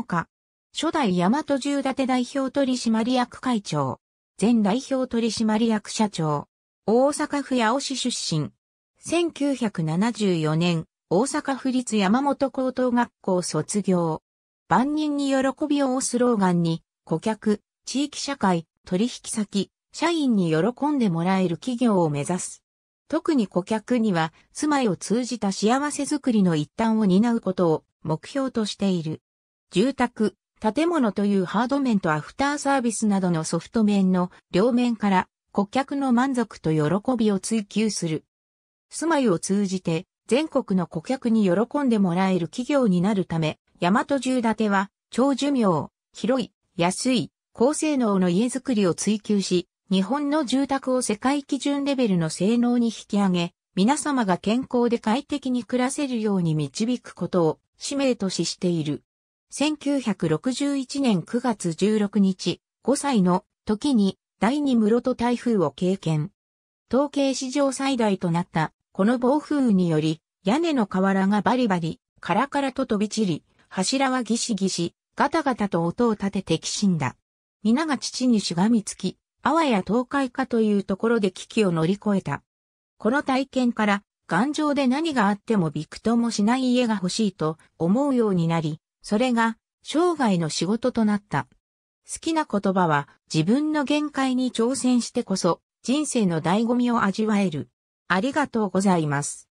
評価。初代大和重立代表取締役会長。前代表取締役社長。大阪府八尾市出身。1974年、大阪府立山本高等学校卒業。万人に喜びをスローガンに、顧客、地域社会、取引先、社員に喜んでもらえる企業を目指す。特に顧客には、住まいを通じた幸せづくりの一端を担うことを目標としている。住宅、建物というハード面とアフターサービスなどのソフト面の両面から顧客の満足と喜びを追求する。住まいを通じて全国の顧客に喜んでもらえる企業になるため、大和住建ては長寿命、広い、安い、高性能の家づくりを追求し、日本の住宅を世界基準レベルの性能に引き上げ、皆様が健康で快適に暮らせるように導くことを使命とししている。1961年9月16日、5歳の時に第二室戸台風を経験。統計史上最大となったこの暴風雨により屋根の瓦がバリバリ、カラカラと飛び散り、柱はギシギシ、ガタガタと音を立ててきしんだ。皆が父にしがみつき、あわや倒壊かというところで危機を乗り越えた。この体験から、頑丈で何があってもびくともしない家が欲しいと思うようになり、それが生涯の仕事となった。好きな言葉は自分の限界に挑戦してこそ人生の醍醐味を味わえる。ありがとうございます。